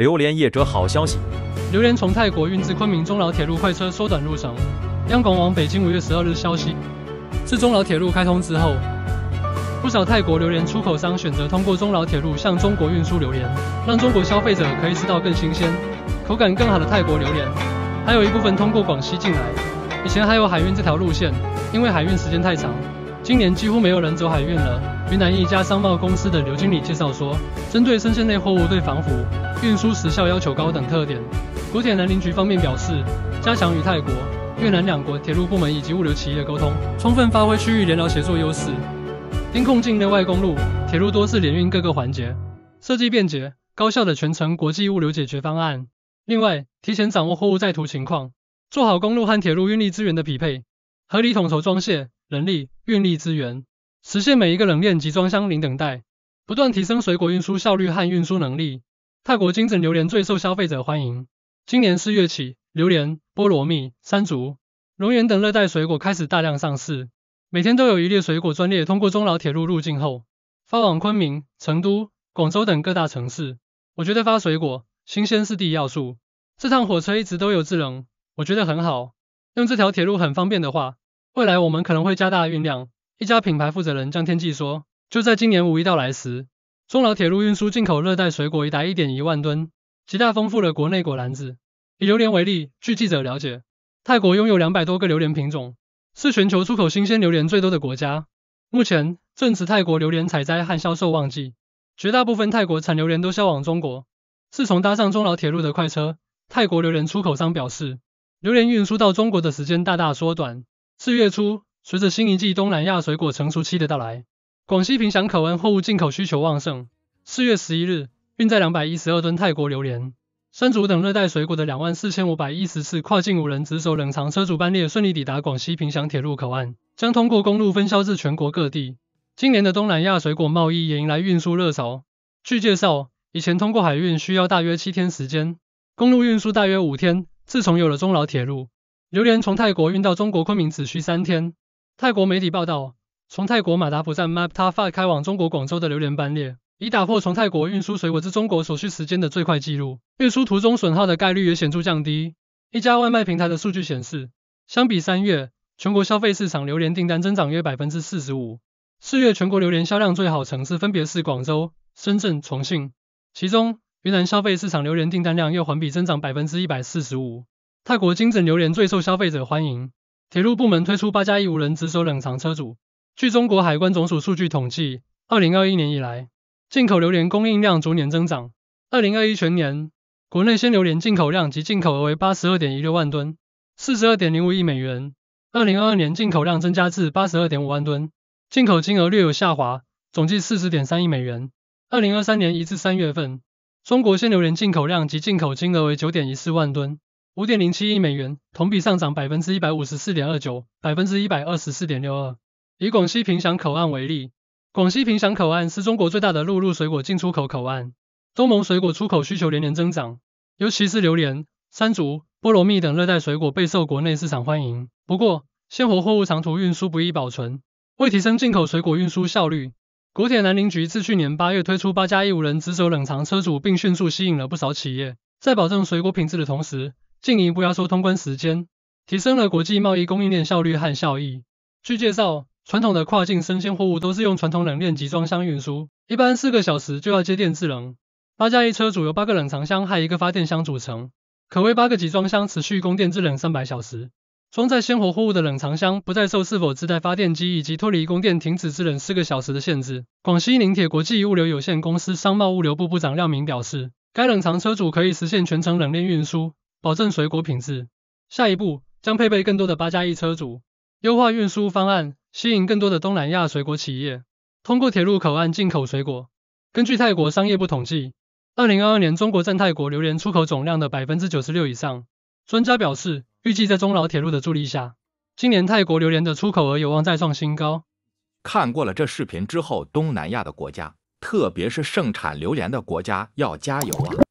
榴莲业者好消息：榴莲从泰国运至昆明，中老铁路快车缩短路程。央广网北京五月十二日消息：自中老铁路开通之后，不少泰国榴莲出口商选择通过中老铁路向中国运输榴莲，让中国消费者可以吃到更新鲜、口感更好的泰国榴莲。还有一部分通过广西进来，以前还有海运这条路线，因为海运时间太长，今年几乎没有人走海运了。云南一家商贸公司的刘经理介绍说，针对生鲜类货物对防腐、运输时效要求高等特点，国铁南宁局方面表示，加强与泰国、越南两国铁路部门以及物流企业的沟通，充分发挥区域联劳协作优势，因控境内外公路、铁路多次联运各个环节，设计便捷、高效的全程国际物流解决方案。另外，提前掌握货物在途情况，做好公路和铁路运力资源的匹配，合理统筹装卸、人力、运力资源。实现每一个冷链集装箱零等待，不断提升水果运输效率和运输能力。泰国精枕榴莲最受消费者欢迎。今年四月起，榴莲、菠萝蜜、山竹、龙眼等热带水果开始大量上市。每天都有一列水果专列通过中老铁路入境后，发往昆明、成都、广州等各大城市。我觉得发水果新鲜是第一要素。这趟火车一直都有制冷，我觉得很好。用这条铁路很方便的话，未来我们可能会加大运量。一家品牌负责人江天际说：“就在今年五一到来时，中老铁路运输进口热带水果已达一点一万吨，极大丰富了国内果篮子。以榴莲为例，据记者了解，泰国拥有两百多个榴莲品种，是全球出口新鲜榴莲最多的国家。目前正值泰国榴莲采摘和销售旺季，绝大部分泰国产榴莲都销往中国。自从搭上中老铁路的快车，泰国榴莲出口商表示，榴莲运输到中国的时间大大缩短。四月初。”随着新一季东南亚水果成熟期的到来，广西凭祥口岸货物进口需求旺盛。四月十一日，运载两百一十二吨泰国榴莲、山竹等热带水果的两万四千五百一十次跨境无人值守冷藏车主班列顺利抵达广西凭祥铁路口岸，将通过公路分销至全国各地。今年的东南亚水果贸易也迎来运输热潮。据介绍，以前通过海运需要大约七天时间，公路运输大约五天。自从有了中老铁路，榴莲从泰国运到中国昆明只需三天。泰国媒体报道，从泰国马达普站 （Map Ta p a t 开往中国广州的榴莲班列，已打破从泰国运输水果至中国所需时间的最快纪录，运输途中损耗的概率也显著降低。一家外卖平台的数据显示，相比三月，全国消费市场榴莲订单增长约百分之四十五。四月全国榴莲销量最好城市分别是广州、深圳、重庆，其中云南消费市场榴莲订单量又环比增长百分之一百四十五。泰国精枕榴莲最受消费者欢迎。铁路部门推出八加一无人值守冷藏车组。据中国海关总署数据统计，二零二一年以来，进口榴莲供应量逐年增长。二零二一全年，国内鲜榴莲进口量及进口额为八十二点一六万吨，四十二点零五亿美元。二零二二年进口量增加至八十二点五万吨，进口金额略有下滑，总计四十点三亿美元。二零二三年一至三月份，中国鲜榴莲进口量及进口金额为九点一四万吨。五点零七亿美元，同比上涨百分之一百五十四点二九，百分之一百二十四点六二。以广西凭祥口岸为例，广西凭祥口岸是中国最大的陆路水果进出口口岸。东盟水果出口需求连连增长，尤其是榴莲、山竹、菠萝蜜等热带水果备受国内市场欢迎。不过，鲜活货物长途运输不易保存，为提升进口水果运输效率，国铁南宁局自去年八月推出八加一无人值守冷藏车主，并迅速吸引了不少企业，在保证水果品质的同时。进一步压缩通关时间，提升了国际贸易供应链效率和效益。据介绍，传统的跨境生鲜货物都是用传统冷链集装箱运输，一般四个小时就要接电制冷。八加一车主由八个冷藏箱和一个发电箱组成，可为八个集装箱持续供电制冷三百小时。装载鲜活货物的冷藏箱不再受是否自带发电机以及脱离供电停止制冷四个小时的限制。广西宁铁国际物流有限公司商贸物流部部长廖明表示，该冷藏车主可以实现全程冷链运输。保证水果品质，下一步将配备更多的八加一车主，优化运输方案，吸引更多的东南亚水果企业通过铁路口岸进口水果。根据泰国商业部统计，二零二二年中国占泰国榴莲出口总量的百分之九十六以上。专家表示，预计在中老铁路的助力下，今年泰国榴莲的出口额有望再创新高。看过了这视频之后，东南亚的国家，特别是盛产榴莲的国家，要加油啊！